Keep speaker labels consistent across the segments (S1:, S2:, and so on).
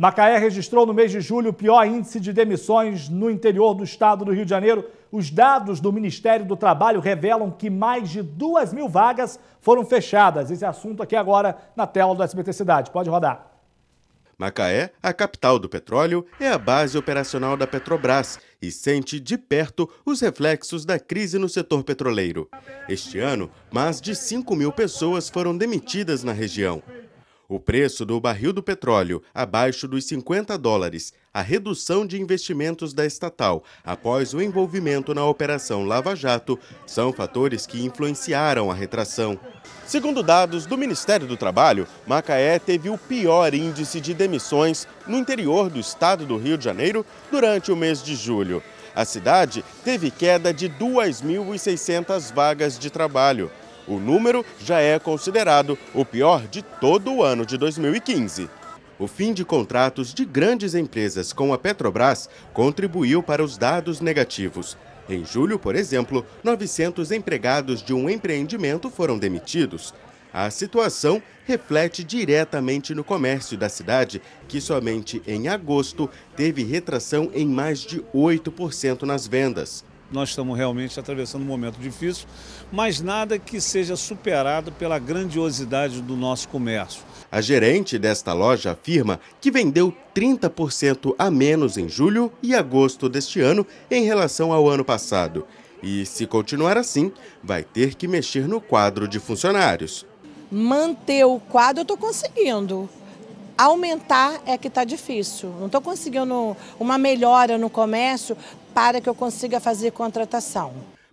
S1: Macaé registrou no mês de julho o pior índice de demissões no interior do estado do Rio de Janeiro. Os dados do Ministério do Trabalho revelam que mais de duas mil vagas foram fechadas. Esse assunto aqui agora na tela do SBT Cidade. Pode rodar.
S2: Macaé, a capital do petróleo, é a base operacional da Petrobras e sente de perto os reflexos da crise no setor petroleiro. Este ano, mais de 5 mil pessoas foram demitidas na região. O preço do barril do petróleo abaixo dos 50 dólares, a redução de investimentos da estatal após o envolvimento na Operação Lava Jato são fatores que influenciaram a retração. Segundo dados do Ministério do Trabalho, Macaé teve o pior índice de demissões no interior do estado do Rio de Janeiro durante o mês de julho. A cidade teve queda de 2.600 vagas de trabalho. O número já é considerado o pior de todo o ano de 2015. O fim de contratos de grandes empresas com a Petrobras contribuiu para os dados negativos. Em julho, por exemplo, 900 empregados de um empreendimento foram demitidos. A situação reflete diretamente no comércio da cidade, que somente em agosto teve retração em mais de 8% nas vendas nós estamos realmente
S1: atravessando um momento difícil, mas nada que seja superado pela grandiosidade do nosso comércio.
S2: A gerente desta loja afirma que
S1: vendeu 30%
S2: a menos em julho e agosto deste ano em relação ao ano passado. E se continuar assim, vai ter que mexer no quadro de funcionários.
S1: Manter o quadro eu estou conseguindo aumentar é que está difícil. Não estou conseguindo uma melhora no comércio para que eu consiga fazer contratação.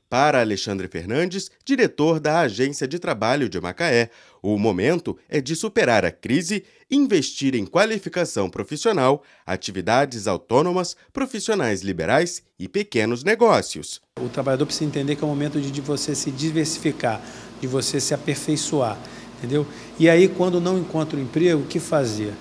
S2: Para Alexandre Fernandes, diretor da Agência de Trabalho de Macaé, o momento é de superar a crise, investir em qualificação profissional, atividades autônomas, profissionais liberais e pequenos negócios. O trabalhador precisa entender que é o momento de você se diversificar, de você se aperfeiçoar entendeu? E aí, quando não encontra o emprego, o que fazer?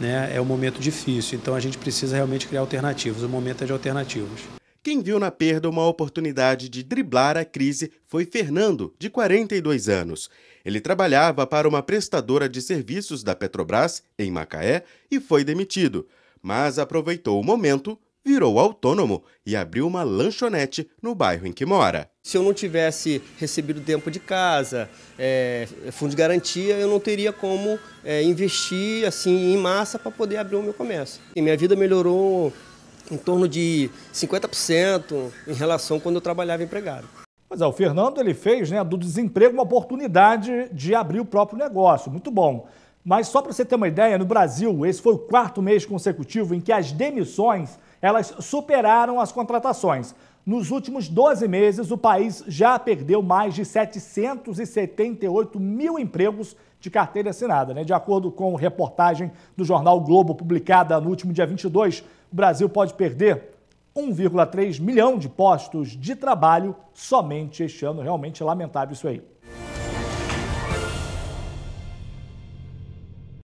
S2: Né? É um momento difícil, então a gente
S1: precisa realmente criar alternativas. O momento é de alternativas.
S2: Quem viu na perda uma oportunidade de driblar a crise foi Fernando, de 42 anos. Ele trabalhava para uma prestadora de serviços da Petrobras, em Macaé, e foi demitido, mas aproveitou o momento virou autônomo e abriu uma lanchonete no bairro em que mora. Se eu não tivesse recebido tempo de casa, é, fundo de garantia, eu não teria como é, investir assim em massa para poder abrir o meu comércio. E minha vida melhorou em torno de 50% em relação quando eu trabalhava empregado.
S1: Mas é, o Fernando ele fez né, do desemprego uma oportunidade de abrir o próprio negócio. Muito bom. Mas só para você ter uma ideia, no Brasil, esse foi o quarto mês consecutivo em que as demissões elas superaram as contratações. Nos últimos 12 meses, o país já perdeu mais de 778 mil empregos de carteira assinada. Né? De acordo com reportagem do jornal Globo, publicada no último dia 22, o Brasil pode perder 1,3 milhão de postos de trabalho somente este ano. Realmente lamentável isso aí.